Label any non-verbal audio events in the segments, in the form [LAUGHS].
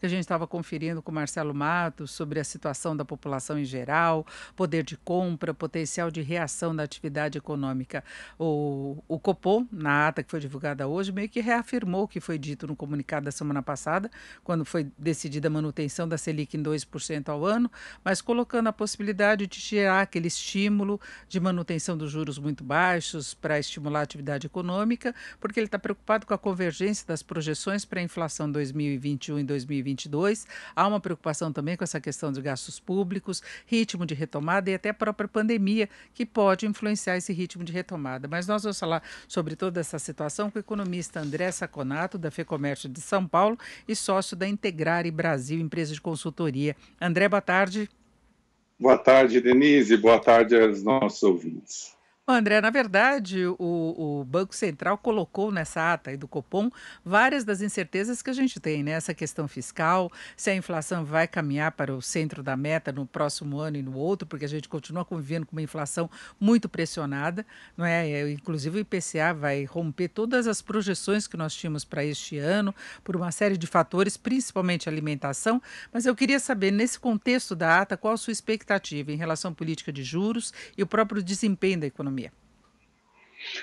que a gente estava conferindo com o Marcelo Matos sobre a situação da população em geral, poder de compra, potencial de reação da atividade econômica. O, o Copom, na ata que foi divulgada hoje, meio que reafirmou o que foi dito no comunicado da semana passada, quando foi decidida a manutenção da Selic em 2% ao ano, mas colocando a possibilidade de gerar aquele estímulo de manutenção dos juros muito baixos para estimular a atividade econômica, porque ele está preocupado com a convergência das projeções para a inflação 2021 em 2022. Há uma preocupação também com essa questão dos gastos públicos, ritmo de retomada e até a própria pandemia, que pode influenciar esse ritmo de retomada. Mas nós vamos falar sobre toda essa situação com o economista André Saconato, da FEComércio de São Paulo e sócio da Integrare Brasil, empresa de consultoria. André, boa tarde. Boa tarde, Denise. Boa tarde aos nossos ouvintes. André, na verdade, o, o, Banco Central colocou nessa ata aí do Copom várias das incertezas que a gente tem, né? questão fiscal, se a inflação vai caminhar para o centro da meta no próximo ano e no outro, porque a gente continua convivendo com uma inflação muito pressionada, não é? é inclusive o IPCA vai romper todas as projeções que nós tínhamos para este ano, por uma série de fatores, principalmente alimentação. Mas eu queria saber, nesse contexto da ata, qual a sua expectativa em relação à política de juros e o próprio desempenho da economia?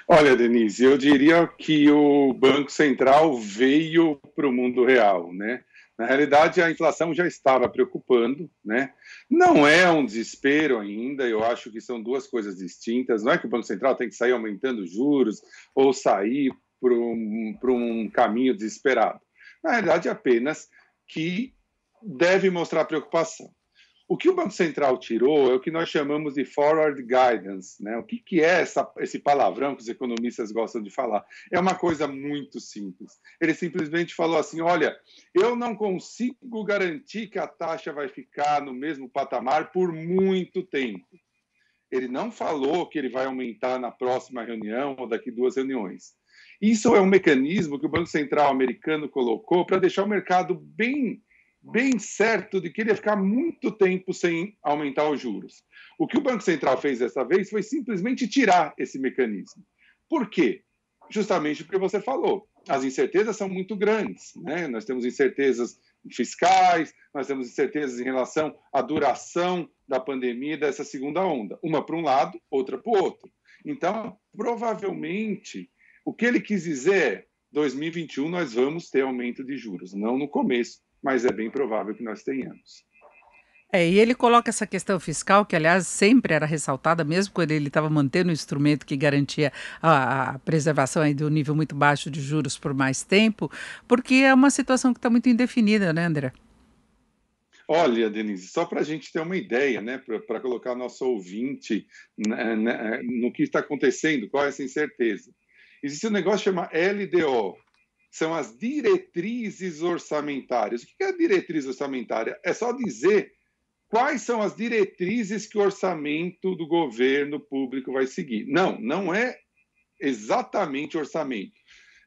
Olha, Denise, eu diria que o Banco Central veio para o mundo real, né? Na realidade, a inflação já estava preocupando, né? Não é um desespero ainda, eu acho que são duas coisas distintas. Não é que o Banco Central tem que sair aumentando juros ou sair para um, um caminho desesperado. Na realidade, é apenas que deve mostrar preocupação. O que o Banco Central tirou é o que nós chamamos de forward guidance. Né? O que, que é essa, esse palavrão que os economistas gostam de falar? É uma coisa muito simples. Ele simplesmente falou assim: olha, eu não consigo garantir que a taxa vai ficar no mesmo patamar por muito tempo. Ele não falou que ele vai aumentar na próxima reunião ou daqui duas reuniões. Isso é um mecanismo que o Banco Central americano colocou para deixar o mercado bem bem certo de que ele ia ficar muito tempo sem aumentar os juros. O que o Banco Central fez dessa vez foi simplesmente tirar esse mecanismo. Por quê? Justamente porque você falou. As incertezas são muito grandes. Né? Nós temos incertezas fiscais, nós temos incertezas em relação à duração da pandemia dessa segunda onda. Uma para um lado, outra para o outro. Então, provavelmente, o que ele quis dizer é 2021 nós vamos ter aumento de juros, não no começo, mas é bem provável que nós tenhamos. É, e ele coloca essa questão fiscal, que aliás sempre era ressaltada, mesmo quando ele estava mantendo o instrumento que garantia a, a preservação aí um nível muito baixo de juros por mais tempo, porque é uma situação que está muito indefinida, né, André? Olha, Denise, só para a gente ter uma ideia, né, para colocar nosso ouvinte né, né, no que está acontecendo, qual é essa incerteza. Existe um negócio chamado LDO, são as diretrizes orçamentárias. O que é diretriz orçamentária? É só dizer quais são as diretrizes que o orçamento do governo público vai seguir. Não, não é exatamente orçamento.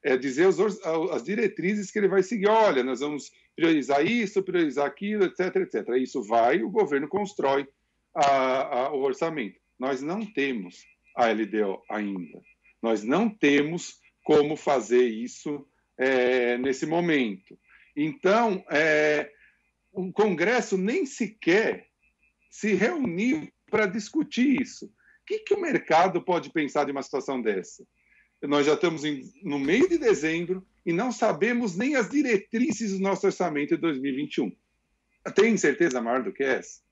É dizer as, as diretrizes que ele vai seguir. Olha, nós vamos priorizar isso, priorizar aquilo, etc, etc. Isso vai, o governo constrói a, a, o orçamento. Nós não temos a LDO ainda. Nós não temos como fazer isso é, nesse momento. Então, é, o Congresso nem sequer se reuniu para discutir isso. O que, que o mercado pode pensar de uma situação dessa? Nós já estamos em, no meio de dezembro e não sabemos nem as diretrizes do nosso orçamento de 2021. Tem certeza maior do que essa?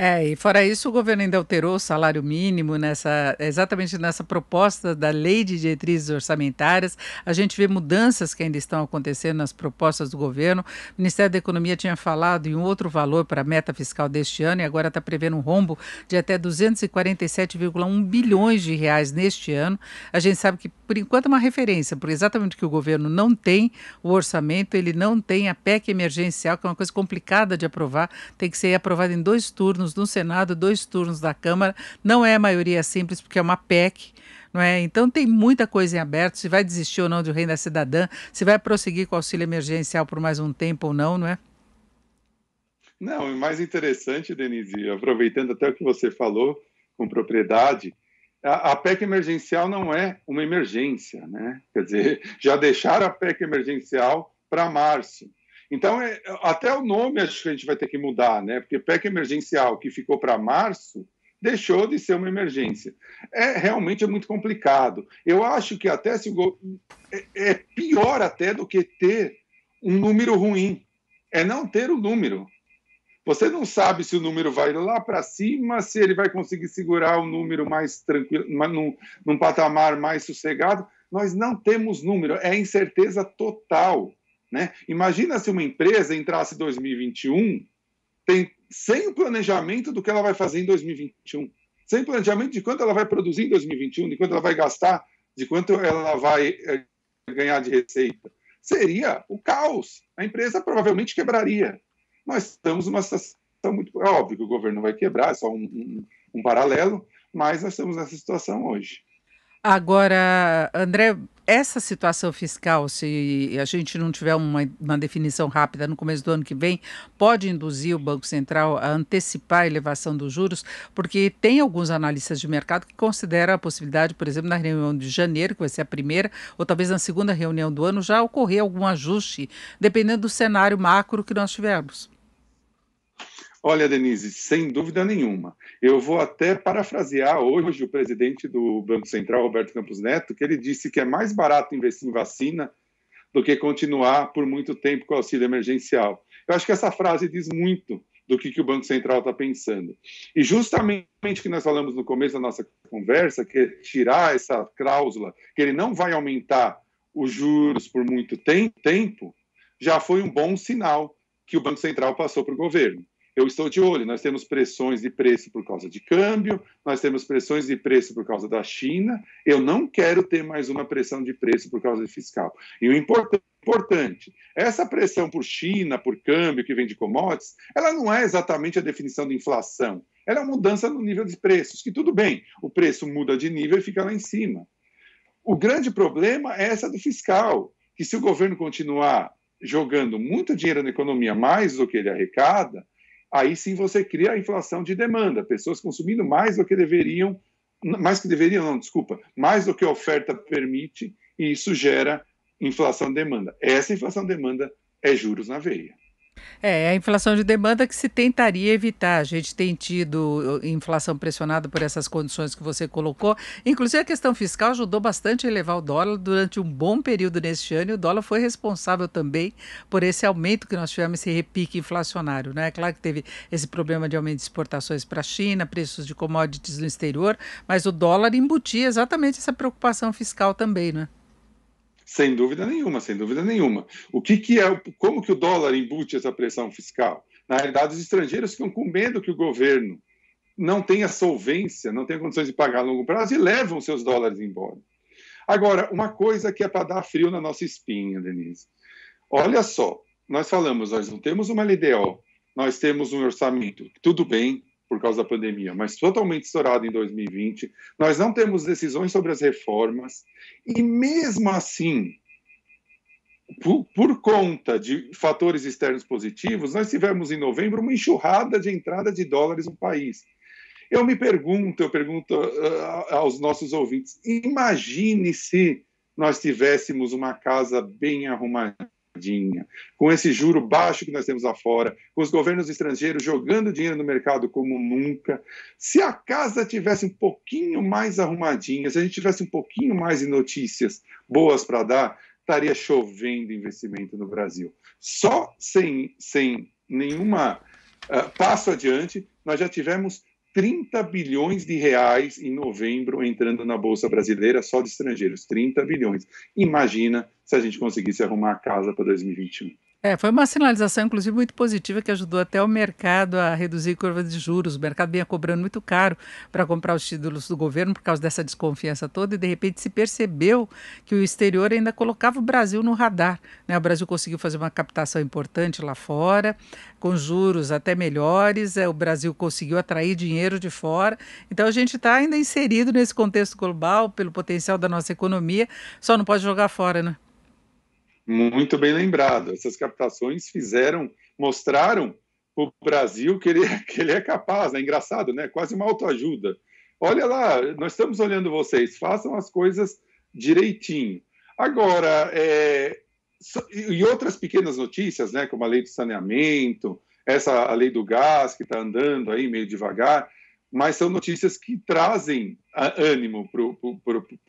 É, e fora isso, o governo ainda alterou o salário mínimo nessa, exatamente nessa proposta da Lei de Diretrizes Orçamentárias. A gente vê mudanças que ainda estão acontecendo nas propostas do governo. O Ministério da Economia tinha falado em outro valor para a meta fiscal deste ano e agora está prevendo um rombo de até 247,1 bilhões de reais neste ano. A gente sabe que, por enquanto, é uma referência, porque exatamente que o governo não tem o orçamento, ele não tem a PEC emergencial, que é uma coisa complicada de aprovar, tem que ser aprovada em dois turnos turnos no Senado, dois turnos da Câmara. Não é maioria simples, porque é uma PEC. Não é? Então tem muita coisa em aberto, se vai desistir ou não do renda cidadã, se vai prosseguir com o auxílio emergencial por mais um tempo ou não, não é? Não, o mais interessante, Denise, aproveitando até o que você falou com propriedade, a, a, PEC emergencial não é uma emergência, né? Quer dizer, [LAUGHS] já deixaram a PEC emergencial para março. Então, é, até o nome acho que a gente vai ter que mudar, né? Porque PEC emergencial, que ficou para março, deixou de ser uma emergência. É realmente é muito complicado. Eu acho que até se o é, é pior até do que ter um número ruim. É não ter o um número. Você não sabe se o número vai lá para cima, se ele vai conseguir segurar o um número mais tranquilo, num, num patamar mais sossegado. Nós não temos número, é incerteza total. Né? Imagina se uma empresa entrasse em 2021 tem, sem o planejamento do que ela vai fazer em 2021, sem planejamento de quanto ela vai produzir em 2021, de quanto ela vai gastar, de quanto ela vai eh, ganhar de receita. Seria o caos. A empresa provavelmente quebraria. Nós estamos numa situação muito. É óbvio que o governo vai quebrar, é só um, um, um paralelo, mas nós estamos nessa situação hoje. Agora, André, essa situação fiscal, se a gente não tiver uma, uma, definição rápida no começo do ano que vem, pode induzir o Banco Central a antecipar a elevação dos juros, porque tem alguns analistas de mercado que consideram a possibilidade, por exemplo, na reunião de janeiro, que vai ser a primeira, ou talvez na segunda reunião do ano, já ocorrer algum ajuste, dependendo do cenário macro que nós tivermos. Olha, Denise, sem dúvida nenhuma. Eu vou até parafrasear hoje o presidente do Banco Central, Roberto Campos Neto, que ele disse que é mais barato investir em vacina do que continuar por muito tempo com o auxílio emergencial. Eu acho que essa frase diz muito do que, que o Banco Central está pensando. E justamente o que nós falamos no começo da nossa conversa, que é tirar essa cláusula, que ele não vai aumentar os juros por muito tempo, já foi um bom sinal que o Banco Central passou para o governo eu estou de olho. Nós temos pressões de preço por causa de câmbio, nós temos pressões de preço por causa da China. Eu não quero ter mais uma pressão de preço por causa de fiscal. E o importante Essa pressão por China, por câmbio que vem de commodities, ela não é exatamente a definição de inflação. Ela é uma mudança no nível de preços, que tudo bem, o preço muda de nível e fica lá em cima. O grande problema é essa do fiscal, que se o governo continuar jogando muito dinheiro na economia mais do que ele arrecada, aí sim você cria a inflação de demanda, pessoas consumindo mais do que deveriam, mais que deveriam, não, desculpa, mais do que a oferta permite, e isso gera inflação de demanda. Essa inflação de demanda é juros na veia. É, a inflação de demanda que se tentaria evitar. A gente tem tido uh, inflação pressionada por essas condições que você colocou. Inclusive, a questão fiscal ajudou bastante a elevar o dólar durante um bom período neste ano e o dólar foi responsável também por esse aumento que nós tivemos, esse repique inflacionário. Né? Claro que teve esse problema de aumento de exportações para a China, preços de commodities no exterior, mas o dólar embutia exatamente essa preocupação fiscal também, né? Sem dúvida nenhuma, sem dúvida nenhuma. O que, que é, como que o dólar embute essa pressão fiscal? Na realidade, os estrangeiros ficam com medo que o governo não tenha solvência, não tenha condições de pagar a longo prazo e levam seus dólares embora. Agora, uma coisa que é para dar frio na nossa espinha, Denise. Olha só, nós falamos, nós não temos uma LDO, nós temos um orçamento, tudo bem, por causa da pandemia, mas totalmente estourado em 2020. Nós não temos decisões sobre as reformas e mesmo assim, por, por, conta de fatores externos positivos, nós tivemos em novembro uma enxurrada de entrada de dólares no país. Eu me pergunto, eu pergunto uh, aos nossos ouvintes, imagine se nós tivéssemos uma casa bem arrumadinha com esse juro baixo que nós temos lá fora, com os governos estrangeiros jogando dinheiro no mercado como nunca, se a casa tivesse um pouquinho mais arrumadinha, se a gente tivesse um pouquinho mais de notícias boas para dar, estaria chovendo investimento no Brasil. Só sem, sem nenhuma uh, passo adiante, nós já tivemos 30 bilhões de reais em novembro entrando na Bolsa Brasileira só de estrangeiros. 30 bilhões. Imagina se a gente conseguisse arrumar a casa para 2021. É, foi uma sinalização, inclusive, muito positiva que ajudou até o mercado a reduzir a curva de juros. O mercado vinha cobrando muito caro para comprar os títulos do governo por causa dessa desconfiança toda e, de repente, se percebeu que o exterior ainda colocava o Brasil no radar. Né? O Brasil conseguiu fazer uma captação importante lá fora, com juros até melhores, é, o Brasil conseguiu atrair dinheiro de fora. Então, a gente está ainda inserido nesse contexto global, pelo potencial da nossa economia, só não pode jogar fora, né? Muito bem lembrado. Essas captações fizeram, mostraram o Brasil que ele, [LAUGHS] que ele é capaz. É né? engraçado, né? Quase uma autoajuda. Olha lá, nós estamos olhando vocês, façam as coisas direitinho. Agora, é, e outras pequenas notícias, né, como a lei do saneamento, essa a lei do gás que está andando aí meio devagar, mas são notícias que trazem ah, ânimo para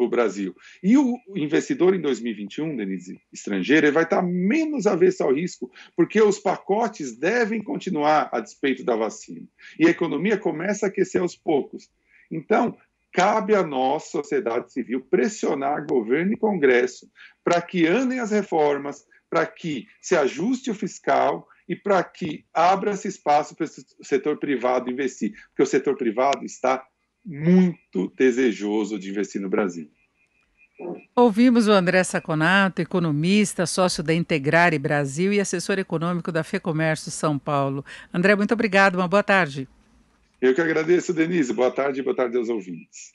o Brasil. E o investidor em 2021, Denise, estrangeiro, ele vai estar tá menos avesso ao risco, porque os pacotes devem continuar a despeito da vacina. E a economia começa a aquecer aos poucos. Então, cabe a nós, sociedade civil, pressionar governo e Congresso para que andem as reformas, para que se ajuste o fiscal e para que abra-se espaço para o setor privado investir, porque o setor privado está muito desejoso de investir no Brasil. Ouvimos o André Saconato, economista, sócio da Integrare Brasil e assessor econômico da FEComércio São Paulo. André, muito obrigado, uma boa tarde. Eu que agradeço, Denise. Boa tarde e boa tarde aos ouvintes.